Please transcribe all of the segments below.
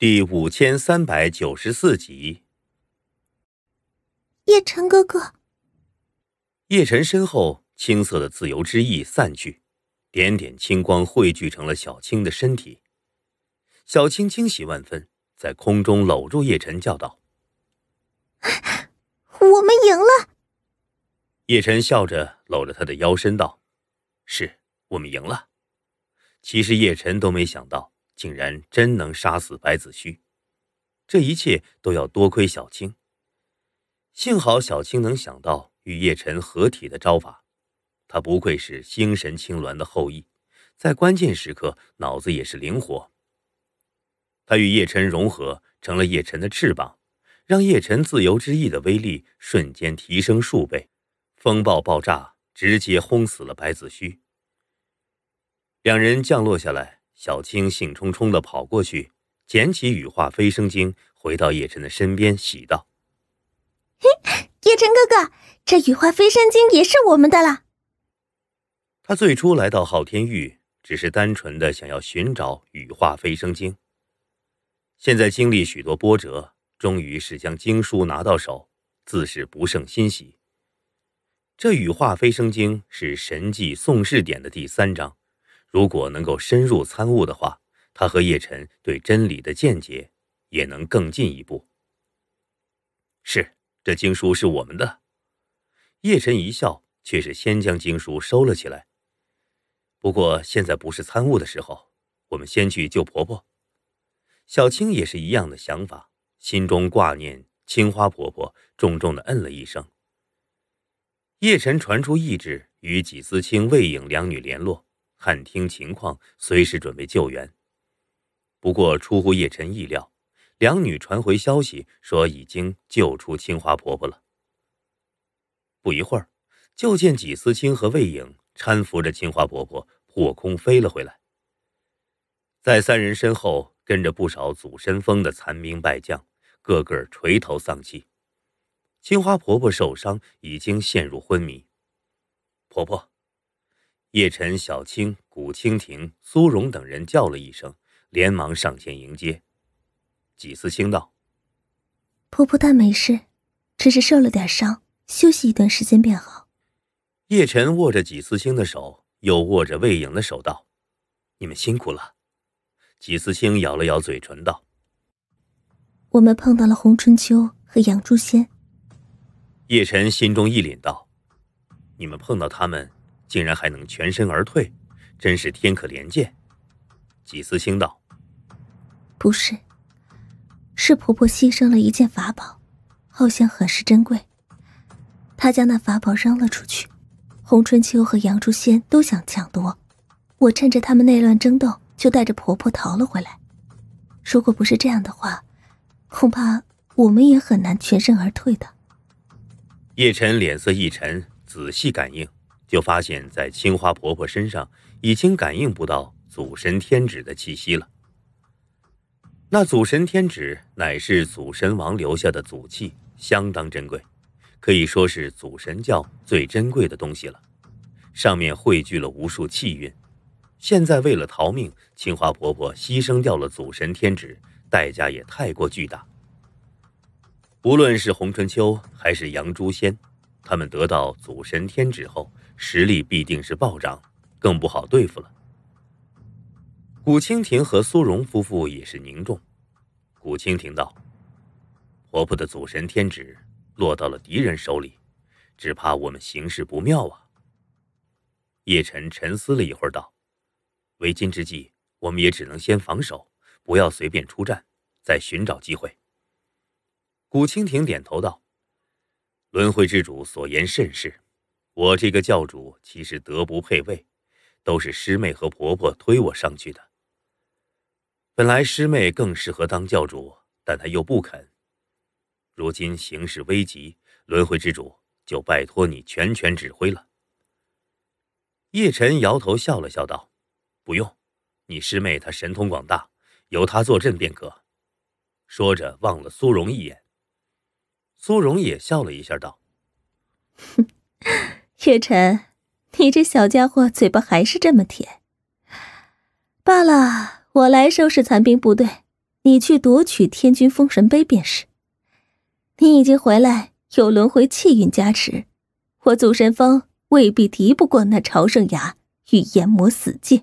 第五千三百九十四集，叶晨哥哥。叶晨身后青色的自由之翼散去，点点青光汇聚成了小青的身体。小青惊喜万分，在空中搂住叶晨，叫道：“我们赢了！”叶晨笑着搂着他的腰身，道：“是我们赢了。”其实叶晨都没想到。竟然真能杀死白子虚，这一切都要多亏小青。幸好小青能想到与叶辰合体的招法，他不愧是星神青鸾的后裔，在关键时刻脑子也是灵活。他与叶辰融合成了叶辰的翅膀，让叶辰自由之翼的威力瞬间提升数倍，风暴爆炸直接轰死了白子虚。两人降落下来。小青兴冲冲地跑过去，捡起羽化飞升经，回到叶辰的身边，喜道：“嘿，叶辰哥哥，这羽化飞升经也是我们的了。”他最初来到昊天域，只是单纯的想要寻找羽化飞升经。现在经历许多波折，终于是将经书拿到手，自是不胜欣喜。这羽化飞升经是《神迹宋氏典》的第三章。如果能够深入参悟的话，他和叶晨对真理的见解也能更进一步。是，这经书是我们的。叶晨一笑，却是先将经书收了起来。不过现在不是参悟的时候，我们先去救婆婆。小青也是一样的想法，心中挂念青花婆婆，重重的嗯了一声。叶晨传出意志，与几丝青、魏颖两女联络。探听情况，随时准备救援。不过出乎叶晨意料，两女传回消息说已经救出青花婆婆了。不一会儿，就见纪思清和魏影搀扶着青花婆婆破空飞了回来，在三人身后跟着不少祖神峰的残兵败将，个个垂头丧气。青花婆婆受伤，已经陷入昏迷。婆婆。叶晨、小青、古清蜓、苏荣等人叫了一声，连忙上前迎接。几思清道：“婆婆她没事，只是受了点伤，休息一段时间便好。”叶晨握着几思清的手，又握着魏颖的手，道：“你们辛苦了。”几思清咬了咬嘴唇，道：“我们碰到了洪春秋和杨朱仙。”叶晨心中一凛，道：“你们碰到他们？”竟然还能全身而退，真是天可怜见！季思星道，不是，是婆婆牺牲了一件法宝，好像很是珍贵。她将那法宝扔了出去，洪春秋和杨竹仙都想抢夺。我趁着他们内乱争斗，就带着婆婆逃了回来。如果不是这样的话，恐怕我们也很难全身而退的。叶晨脸色一沉，仔细感应。就发现，在青花婆婆身上已经感应不到祖神天旨的气息了。那祖神天旨乃是祖神王留下的祖器，相当珍贵，可以说是祖神教最珍贵的东西了。上面汇聚了无数气运，现在为了逃命，青花婆婆牺牲掉了祖神天旨，代价也太过巨大。无论是洪春秋还是杨朱仙，他们得到祖神天旨后。实力必定是暴涨，更不好对付了。古青亭和苏荣夫妇也是凝重。古青亭道：“婆婆的祖神天旨落到了敌人手里，只怕我们形势不妙啊。”叶辰沉思了一会儿，道：“为今之计，我们也只能先防守，不要随便出战，再寻找机会。”古青亭点头道：“轮回之主所言甚是。”我这个教主其实德不配位，都是师妹和婆婆推我上去的。本来师妹更适合当教主，但她又不肯。如今形势危急，轮回之主就拜托你全权指挥了。叶晨摇头笑了笑道：“不用，你师妹她神通广大，由她坐镇便可。”说着望了苏荣一眼，苏荣也笑了一下道：“哼。”叶晨，你这小家伙嘴巴还是这么甜。罢了，我来收拾残兵部队，你去夺取天君封神碑便是。你已经回来，有轮回气运加持，我祖神峰未必敌不过那朝圣崖与炎魔死界。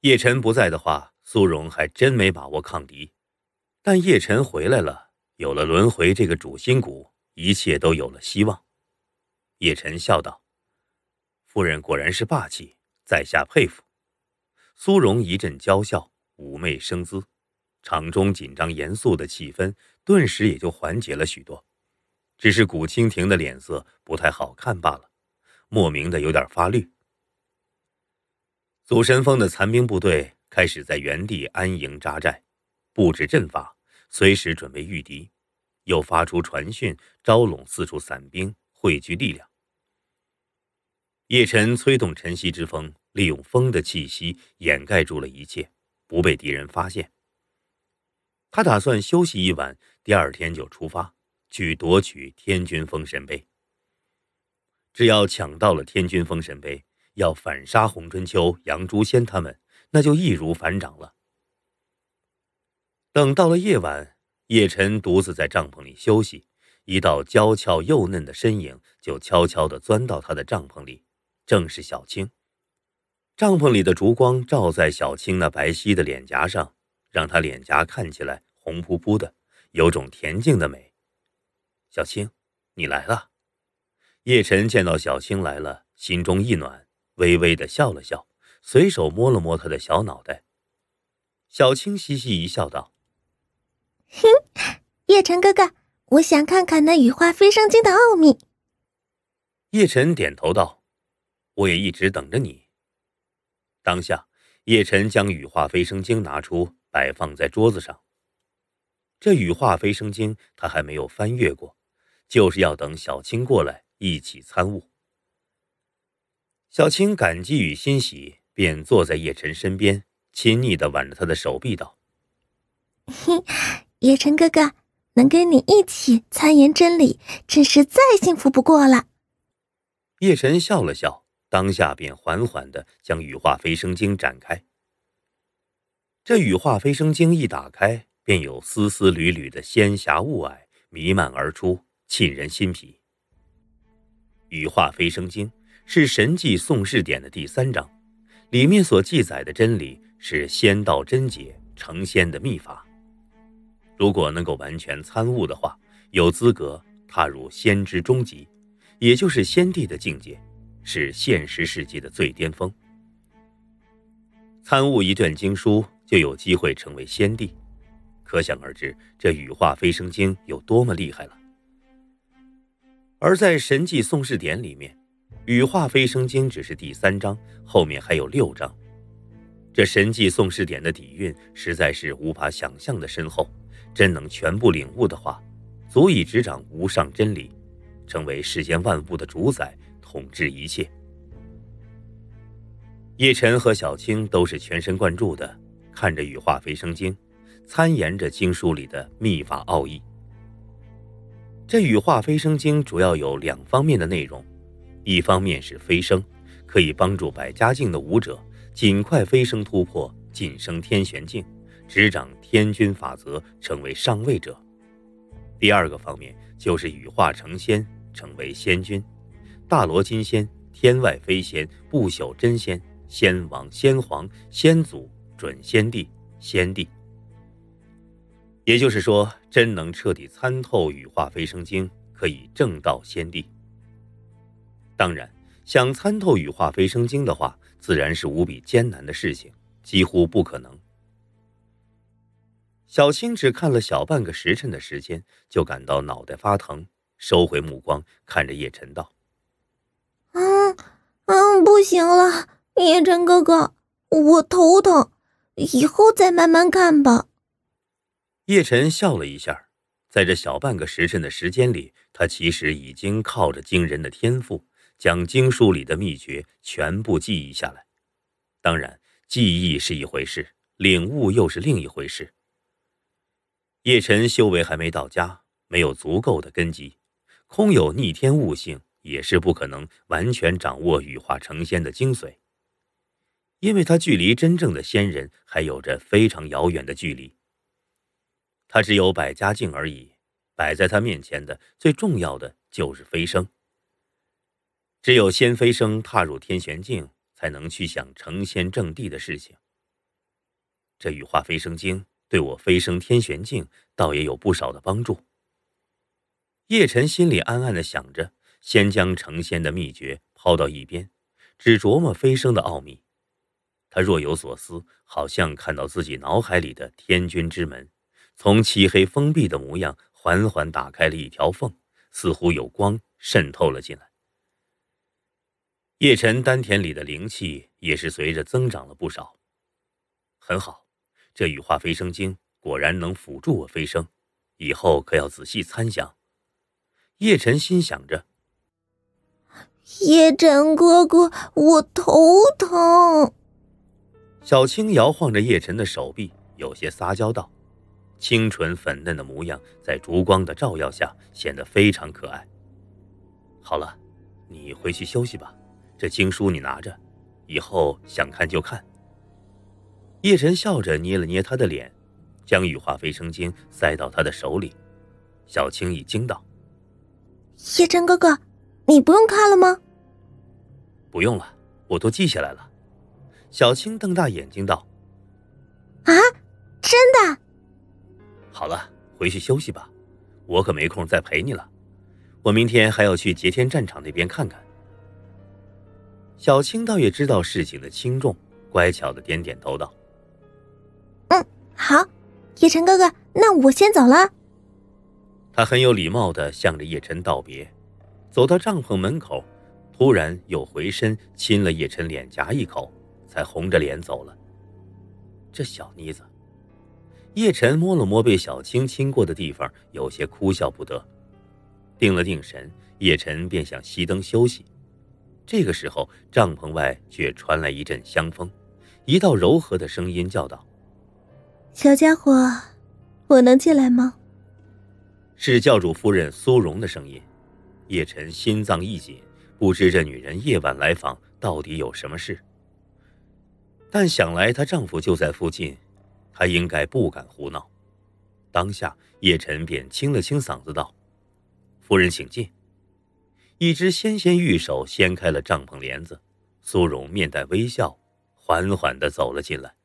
叶晨不在的话，苏荣还真没把握抗敌。但叶晨回来了，有了轮回这个主心骨，一切都有了希望。叶晨笑道：“夫人果然是霸气，在下佩服。”苏荣一阵娇笑，妩媚生姿，场中紧张严肃的气氛顿时也就缓解了许多，只是古清亭的脸色不太好看罢了，莫名的有点发绿。祖神峰的残兵部队开始在原地安营扎寨，布置阵法，随时准备御敌，又发出传讯，招拢四处散兵，汇聚力量。叶晨催动晨曦之风，利用风的气息掩盖住了一切，不被敌人发现。他打算休息一晚，第二天就出发去夺取天君封神碑。只要抢到了天君封神碑，要反杀洪春秋、杨诛仙他们，那就易如反掌了。等到了夜晚，叶晨独自在帐篷里休息，一道娇俏幼嫩的身影就悄悄地钻到他的帐篷里。正是小青。帐篷里的烛光照在小青那白皙的脸颊上，让她脸颊看起来红扑扑的，有种恬静的美。小青，你来了。叶晨见到小青来了，心中一暖，微微的笑了笑，随手摸了摸她的小脑袋。小青嘻嘻一笑，道：“哼，叶晨哥哥，我想看看那羽化飞升经的奥秘。”叶晨点头道。我也一直等着你。当下，叶晨将《羽化飞升经》拿出，摆放在桌子上。这《羽化飞升经》他还没有翻阅过，就是要等小青过来一起参悟。小青感激与欣喜，便坐在叶晨身边，亲昵的挽着他的手臂道：“哼，叶晨哥哥，能跟你一起参研真理，真是再幸福不过了。”叶晨笑了笑。当下便缓缓的将羽化飞升经展开。这羽化飞升经一打开，便有丝丝缕缕的仙霞雾霭弥漫而出，沁人心脾。羽化飞升经是《神迹宋氏典》的第三章，里面所记载的真理是仙道真解成仙的秘法。如果能够完全参悟的话，有资格踏入仙之终极，也就是先帝的境界。是现实世界的最巅峰。参悟一卷经书就有机会成为先帝，可想而知，这《羽化飞升经》有多么厉害了。而在《神迹宋氏典》里面，《羽化飞升经》只是第三章，后面还有六章。这《神迹宋氏典》的底蕴实在是无法想象的深厚。真能全部领悟的话，足以执掌无上真理，成为世间万物的主宰。统治一切。叶晨和小青都是全神贯注的看着《羽化飞升经》，参研着经书里的秘法奥义。这《羽化飞升经》主要有两方面的内容，一方面是飞升，可以帮助百家境的武者尽快飞升突破，晋升天玄境，执掌天君法则，成为上位者；第二个方面就是羽化成仙，成为仙君。大罗金仙、天外飞仙、不朽真仙、仙王、仙皇、仙祖、准仙帝、仙帝。也就是说，真能彻底参透羽化飞升经，可以正道仙帝。当然，想参透羽化飞升经的话，自然是无比艰难的事情，几乎不可能。小青只看了小半个时辰的时间，就感到脑袋发疼，收回目光，看着叶辰道。嗯嗯，不行了，叶辰哥哥，我头疼，以后再慢慢看吧。叶晨笑了一下，在这小半个时辰的时间里，他其实已经靠着惊人的天赋，将经书里的秘诀全部记忆下来。当然，记忆是一回事，领悟又是另一回事。叶晨修为还没到家，没有足够的根基，空有逆天悟性。也是不可能完全掌握羽化成仙的精髓，因为他距离真正的仙人还有着非常遥远的距离。他只有百家境而已，摆在他面前的最重要的就是飞升。只有先飞升，踏入天玄境，才能去想成仙证地的事情。这羽化飞升经对我飞升天玄境倒也有不少的帮助。叶辰心里暗暗的想着。先将成仙的秘诀抛到一边，只琢磨飞升的奥秘。他若有所思，好像看到自己脑海里的天君之门，从漆黑封闭的模样缓缓打开了一条缝，似乎有光渗透了进来。叶辰丹田里的灵气也是随着增长了不少。很好，这羽化飞升经果然能辅助我飞升，以后可要仔细参详。叶辰心想着。叶辰哥哥，我头疼。小青摇晃着叶辰的手臂，有些撒娇道：“清纯粉嫩的模样，在烛光的照耀下显得非常可爱。”好了，你回去休息吧，这经书你拿着，以后想看就看。叶辰笑着捏了捏他的脸，将《羽化飞生经》塞到他的手里。小青一惊道：“叶辰哥哥。”你不用看了吗？不用了，我都记下来了。小青瞪大眼睛道：“啊，真的？”好了，回去休息吧，我可没空再陪你了。我明天还要去劫天战场那边看看。小青倒也知道事情的轻重，乖巧的点点头道：“嗯，好，叶晨哥哥，那我先走了。”他很有礼貌的向着叶晨道别。走到帐篷门口，突然又回身亲了叶晨脸颊一口，才红着脸走了。这小妮子，叶晨摸了摸被小青亲过的地方，有些哭笑不得。定了定神，叶晨便想熄灯休息。这个时候，帐篷外却传来一阵香风，一道柔和的声音叫道：“小家伙，我能进来吗？”是教主夫人苏荣的声音。叶晨心脏一紧，不知这女人夜晚来访到底有什么事。但想来她丈夫就在附近，她应该不敢胡闹。当下，叶晨便清了清嗓子道：“夫人，请进。”一只纤纤玉手掀开了帐篷帘子，苏荣面带微笑，缓缓的走了进来。